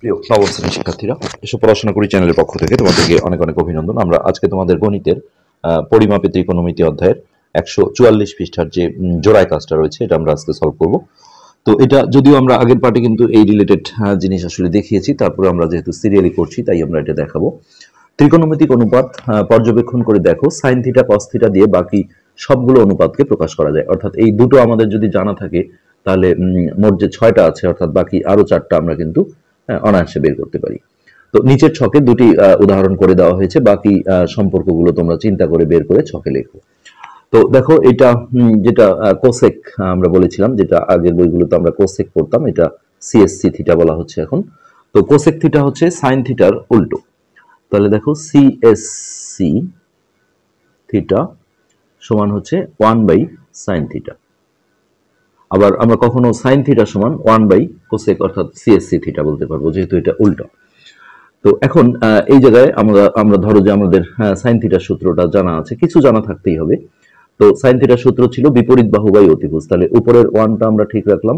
প্রিয় নবম শ্রেণীর শিক্ষার্থীরা এসব পড়াশোনা করি চ্যানেলের পক্ষ থেকে তোমাদেরকে অনেক অনেক অভিনন্দন আমরা আজকে তোমাদের গণিতের পরিমাপে ত্রিকোণমিতি অধ্যায়ের একশো চুয়াল্লিশ পৃষ্ঠার যে জোড়ায় কাজটা রয়েছে এটা আমরা আজকে সলভ করব তো এটা যদিও আমরা আগের পার্টে কিন্তু এই রিলেটেড জিনিস আসলে দেখিয়েছি তারপরে আমরা যেহেতু সিরিয়ালি করছি তাই আমরা এটা দেখাবো ত্রিকোণমিতিক অনুপাত পর্যবেক্ষণ করে দেখো সাইন থিটা কস থিটা দিয়ে বাকি সবগুলো অনুপাতকে প্রকাশ করা যায় অর্থাৎ এই দুটো আমাদের যদি জানা থাকে তাহলে মোট যে ছয়টা আছে অর্থাৎ বাকি আরও চারটা আমরা কিন্তু অনায়াসে বের করতে পারি তো নিচের ছকে দুটি উদাহরণ করে দেওয়া হয়েছে বাকি সম্পর্কগুলো তোমরা চিন্তা করে বের করে ছকে লেখো তো দেখো এটা যেটা কোসেক আমরা বলেছিলাম যেটা আগের বইগুলোতে আমরা কোসেক পড়তাম এটা সিএসসি থিটা বলা হচ্ছে এখন তো কোসেক থিটা হচ্ছে সাইন থিটার উল্টো তাহলে দেখো সিএসসি থিটা সমান হচ্ছে ওয়ান বাই সাইন থিটা আবার আমরা কখনো সাইন থিটা সমান ওয়ান বাই কোসেক অর্থাৎ সিএসসি থিটা বলতে পারবো যেহেতু এটা উল্টা তো এখন এই জায়গায় আমরা আমরা ধরো যে আমাদের সাইন হ্যাঁ, থিটার সূত্রটা জানা আছে কিছু জানা থাকতেই হবে তো সাইন থিটার সূত্র ছিল বিপরীত বাহু বাই অতিভুজ তাহলে উপরের ওয়ানটা আমরা ঠিক রাখলাম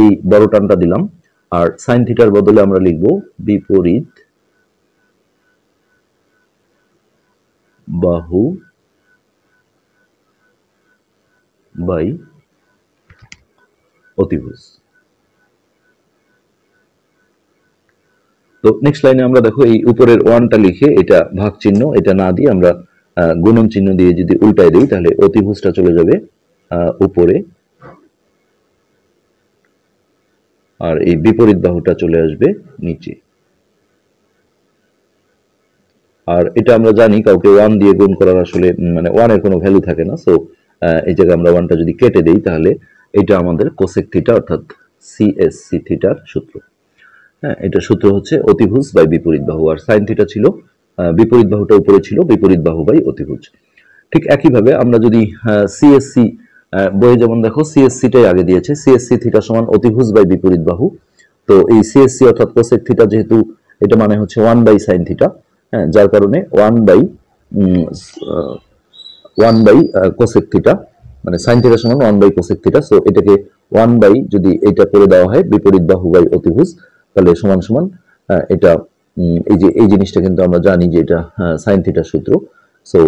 এই বড় টানটা দিলাম আর সাইন থিটার বদলে আমরা লিখব বিপরীত বাহু বাই অতিভুজ তো নেক্সট লাইনে আমরা দেখো এই উপরের ওয়ানটা লিখে এটা ভাগ চিহ্ন এটা না দিয়ে আমরা গুণন চিহ্ন দিয়ে যদি উল্টায় দিই তাহলে অতিভুজটা চলে যাবে উপরে আর এই বিপরীত বাহুটা চলে আসবে নিচে আর এটা আমরা জানি কাউকে ওয়ান দিয়ে গুণ করার আসলে মানে ওয়ানের কোনো ভ্যালু থাকে না সো এই জায়গায় আমরা ওয়ানটা যদি কেটে দেই তাহলে এটা আমাদের কোসেক থিটা অর্থাৎ সিএসসি থিটার সূত্র হ্যাঁ এটা সূত্র হচ্ছে অতিভুজ বাই বিপরীত বাহু আর সাইন থিটা ছিল বিপরীত বাহুটা উপরে ছিল বিপরীত বাহু বাই অতিভুজ ঠিক একইভাবে আমরা যদি সিএসসি হ্যাঁ, বইয়ে যেমন দেখো সিএসসিটাই আগে দিয়েছে সিএসসি থিটা সমান অতিভুজ বাই বিপরীত বাহু তো এই সিএসসি অর্থাৎ কোসেক থিটা যেহেতু এটা মানে হচ্ছে ওয়ান বাই সাইন থিটা হ্যাঁ যার কারণে one by one by cosec theta মানে সাইন থিটা সমান one by cosec theta so এটাকে ওয়ান বাই যদি এটা করে দেওয়া হয় বিপরীত বাহু বাই অতিভুজ তাহলে সমান সমান এটা এই যে এই জিনিসটা কিন্তু আমরা জানি যে এটা সাইন থিটা সূত্র so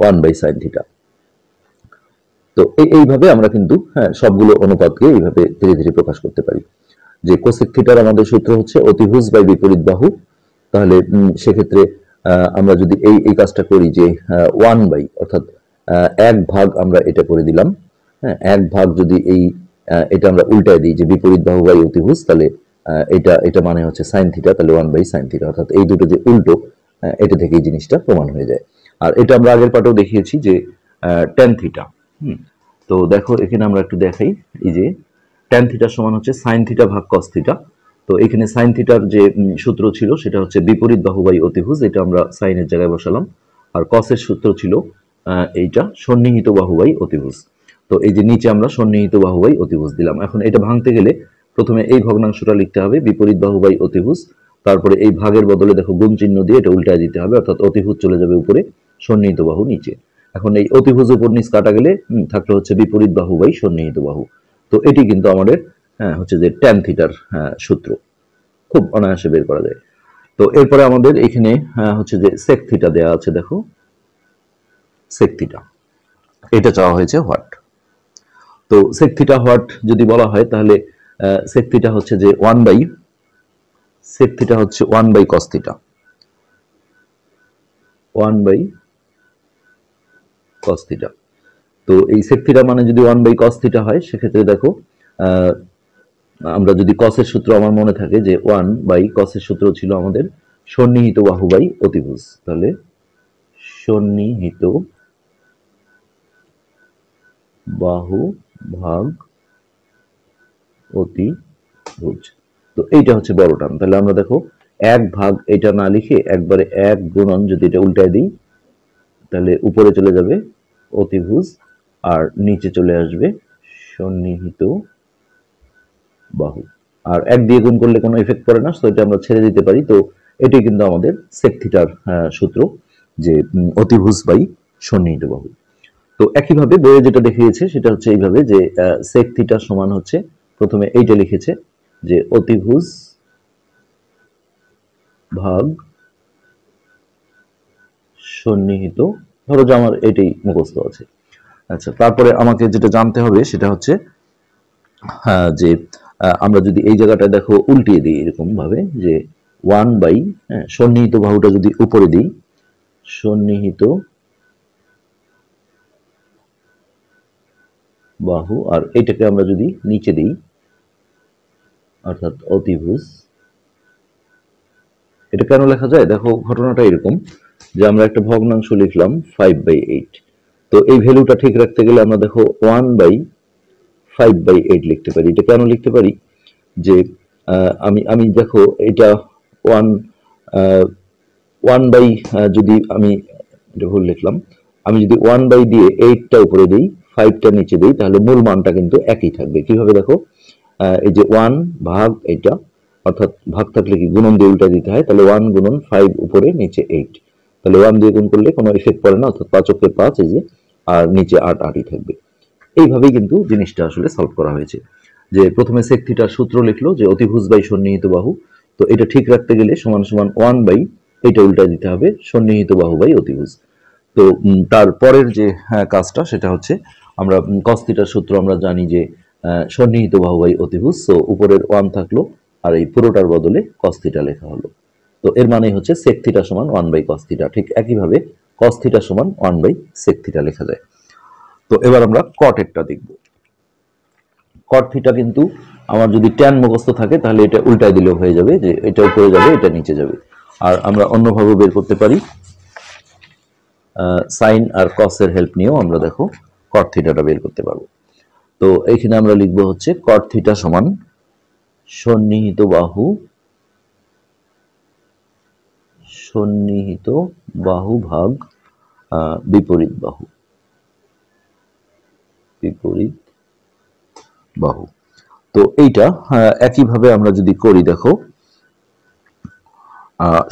one by sine theta তো এইভাবে আমরা কিন্তু হ্যাঁ, সবগুলো অনুপাতকে এইভাবে ধীরে ধীরে প্রকাশ করতে পারি যে কোসেক থিটার আমাদের সূত্র হচ্ছে অতিভুজ বাই বিপরীত বাহু তাহলে সেক্ষেত্রে আমরা যদি এই এই কাজটা করি যে ওয়ান বাই অর্থাৎ এক ভাগ আমরা এটা করে দিলাম হ্যাঁ এক ভাগ যদি এই এটা আমরা উল্টায় দিই যে বিপরীত বাহু বাই অতিভুজ তাহলে এটা এটা মানে হচ্ছে সাইন থিটা তাহলে ওয়ান বাই সাইন থিটা অর্থাৎ এই দুটো যে উল্টো এটা থেকে এই জিনিসটা প্রমাণ হয়ে যায় আর এটা আমরা আগের পাটেও দেখিয়েছি যে টেন থিটা হুম তো দেখো এখানে আমরা একটু দেখাই এই যে টেন থিটা সমান হচ্ছে সাইন থিটা ভাগ কস থিটা তো এখানে সাইন থিটার যে সূত্র ছিল সেটা হচ্ছে বিপরীত বাহু বাই অতিভুজ এটা আমরা সাইনের জায়গায় বসালাম আর কসের সূত্র ছিল এইটা সন্নিহিত বাহুবাই অতিভুজ তো এই যে নিচে আমরা সন্নিহিত বাহুবাই অতিভুজ দিলাম এখন এটা ভাঙতে গেলে প্রথমে এই ভগ্নাংশটা লিখতে হবে বিপরীত বাহুবাই অতিভুজ তারপরে এই ভাগের বদলে দেখো গুণ চিহ্ন দিয়ে এটা উল্টায় দিতে হবে অর্থাৎ অতিভুজ চলে যাবে উপরে সন্নিহিত বাহু নিচে এখন এই অতিভুজ উপর নিচ কাটা গেলে থাকলে হচ্ছে বিপরীত বাহু বাই সন্নিহিত বাহু তো এটি কিন্তু আমাদের হ্যাঁ হচ্ছে যে ট্যান থিটার সূত্র খুব অনায়াসে বের করা যায় তো এরপরে আমাদের এখানে হ্যাঁ, হচ্ছে যে সেক থিটা দেওয়া আছে দেখো সেক এটা চাওয়া হয়েছে হোয়াট তো সেক থিটা হোয়াট যদি বলা হয় তাহলে সেক থিটা হচ্ছে যে ওয়ান বাই সেক হচ্ছে one by cos theta one by cos theta তো এই সেক মানে যদি ওয়ান বাই কস্তিটা হয় সেক্ষেত্রে দেখো আমরা যদি কসের সূত্র আমার মনে থাকে যে ওয়ান বাই কসের সূত্র ছিল আমাদের সন্নিহিত বাহু বাই অতিভুজ তাহলে সন্নিহিত বাহু ভাগ অতি ভুজ তো এইটা হচ্ছে বড় টান তাহলে আমরা দেখো এক ভাগ এটা না লিখে একবারে এক গুণন যদি এটা উল্টায় দিই তাহলে উপরে চলে যাবে অতিভুজ আর নিচে চলে আসবে সন্নিহিত বাহু আর এক দিয়ে গুণ করলে কোনো এফেক্ট পড়ে না তো এটা আমরা ছেড়ে দিতে পারি তো এটি কিন্তু আমাদের সেক সূত্র যে অতিভুজ বাই সন্নিহিত বাহু তো একইভাবে বইয়ে যেটা দেখিয়েছে সেটা হচ্ছে এইভাবে যে সেক থিটা সমান হচ্ছে প্রথমে এইটা লিখেছে যে অতিভুজ ভাগ সন্নিহিত ধরো যে আমার এটাই মুখস্থ আছে আচ্ছা তারপরে আমাকে যেটা জানতে হবে সেটা হচ্ছে যে আমরা যদি এই জায়গাটা দেখো উল্টিয়ে দিই এরকম ভাবে যে ওয়ান হ্যাঁ, বাই সন্নিহিত বাহুটা যদি উপরে দিই সন্নিহিত বাহু আর এটাকে আমরা যদি নিচে দিই অর্থাৎ অতিভুজ এটা কেন লেখা যায় দেখো ঘটনাটা এরকম যে আমরা একটা ভগ্নাংশ লিখলাম ফাইভ বাই এইট তো এই ভ্যালুটা ঠিক রাখতে গেলে আমরা দেখো one by five by eight লিখতে পারি এটা কেন লিখতে পারি যে আমি আমি দেখো এটা ওয়ান ওয়ান বাই যদি আমি এটা ভুল লিখলাম আমি যদি ওয়ান বাই দিয়ে এইটটা উপরে দিই ফাইভটা নিচে দিই তাহলে মূল মানটা কিন্তু একই থাকবে কিভাবে দেখো এই যে ওয়ান ভাগ এটা অর্থাৎ ভাগ থাকলে কি গুণন দিয়ে উল্টা দিতে হয় তাহলে ওয়ান গুণন ফাইভ উপরে নিচে এইট তাহলে ওয়ান দিয়ে গুণ করলে কোনো এফেক্ট পড়ে না অর্থাৎ পাঁচ অক্ষের পাঁচ এই যে আর নিচে আট আটই থাকবে এইভাবেই কিন্তু জিনিসটা আসলে সলভ করা হয়েছে যে প্রথমে সেক সূত্র লিখলো যে অতিভুজ বাই সন্নিহিত বাহু তো এটা ঠিক রাখতে গেলে সমান সমান ওয়ান বাই এটা উল্টা দিতে হবে সন্নিহিত বাহু বাই অতিভুজ তো তার পরের যে হ্যাঁ, কাজটা সেটা হচ্ছে আমরা কস্তিটার সূত্র আমরা জানি যে সন্নিহিত বাহুবাহী অতিভুজ সো উপরের ওয়ান থাকলো আর এই পুরোটার বদলে কস্তিটা লেখা হলো তো এর মানে হচ্ছে সেকথিটা সমান ওয়ান বাই কস্তিটা ঠিক একইভাবে কস্থিটা সমান ওয়ান বাই সেকথিটা লেখা যায় তো এবার আমরা কটেরটা দেখব কট থিটা কিন্তু আমার যদি ট্যান মুখস্থ থাকে তাহলে এটা উল্টায় দিলেও হয়ে যাবে যে এটা উপরে যাবে এটা নিচে যাবে আর আমরা অন্যভাবে বের করতে পারি সাইন আর কসের হেল্প নিয়েও আমরা দেখো কট থিটাটা বের করতে পারবো তো এখানে আমরা লিখব হচ্ছে কট থিটা সমান সন্নিহিত বাহু সন্নিহিত বাহু ভাগ বিপরীত বাহু বিপরীত বাহু তো এইটা একইভাবে আমরা যদি করি দেখো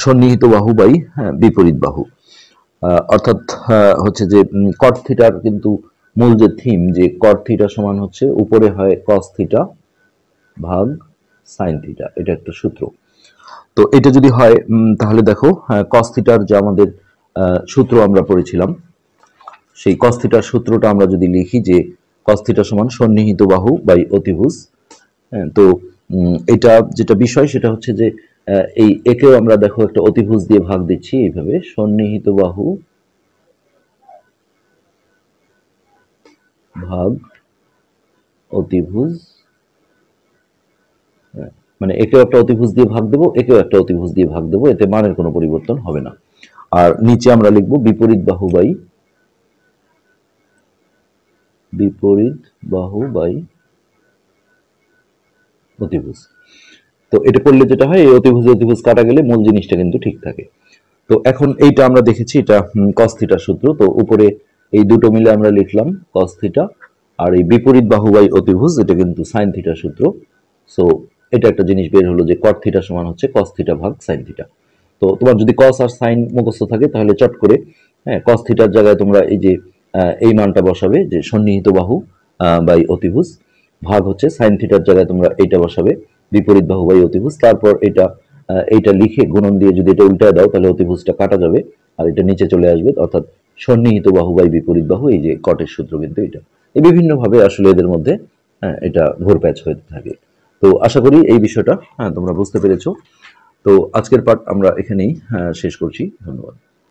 সন্নিহিত বাহু বাই হ্যাঁ, বিপরীত বাহু অর্থাৎ হ্যাঁ, হচ্ছে যে কট থিটার কিন্তু মূল যে থিম যে কর থিটা সমান হচ্ছে উপরে হয় কস থিটা ভাগ সাইন থিটা এটা একটা সূত্র তো এটা যদি হয় তাহলে দেখো কস হ্যাঁ, থিটার যে আমাদের সূত্র আমরা পড়েছিলাম সেই কস থিটার সূত্রটা আমরা যদি লিখি যে কস থিটা সমান সন্নিহিত বাহু বাই অতিভুজ হ্যাঁ, তো এটা যেটা বিষয় সেটা হচ্ছে যে এই একেও আমরা দেখো একটা অতিভুজ দিয়ে ভাগ দিচ্ছি এইভাবে সন্নিহিত বাহু ভাগ অতিভুজ হ্যাঁ, মানে একেও একটা অতিভুজ দিয়ে ভাগ দেবো একেও একটা অতিভুজ দিয়ে ভাগ দেবো এতে মানের কোনো পরিবর্তন হবে না আর নিচে আমরা লিখব বিপরীত বাহু বিপরীত বাহু অতিভুজ তো এটা করলে যেটা হয় এই অতিভুজ অতিভুজ কাটা গেলে মূল জিনিসটা কিন্তু ঠিক থাকে তো এখন এইটা আমরা দেখেছি এটা কস্তিটা সূত্র তো উপরে এই দুটো মিলে আমরা লিখলাম কস থিটা আর এই বিপরীত বাহুবাই অতিভুজ এটা কিন্তু সাইন থিটা সূত্র সো এটা একটা জিনিস বের হলো যে কট থিটা সমান হচ্ছে কস থিটা ভাগ সাইন থিটা তো তোমার যদি কস আর সাইন মুখস্থ থাকে তাহলে চট করে হ্যাঁ কস থিটার জায়গায় তোমরা এই যে এই মানটা বসাবে যে সন্নিহিত বাহু বাই অতিভুজ ভাগ হচ্ছে সাইন থিটার জায়গায় তোমরা এইটা বসাবে বিপরীত বাহু বাই অতিভুজ তারপর এটা এইটা লিখে গুণন দিয়ে যদি এটা উল্টায় দাও তাহলে অতিভুজটা কাটা যাবে আর এটা নিচে চলে আসবে অর্থাৎ সন্নিহিত বাহু বাই বিপরীত বাহু এই যে কটের সূত্র কিন্তু এটা এই বিভিন্নভাবে আসলে এদের মধ্যে হ্যাঁ এটা প্যাচ হয়ে থাকে তো আশা করি এই বিষয়টা হ্যাঁ তোমরা বুঝতে পেরেছ তো আজকের পাঠ আমরা এখানেই হ্যাঁ, শেষ করছি ধন্যবাদ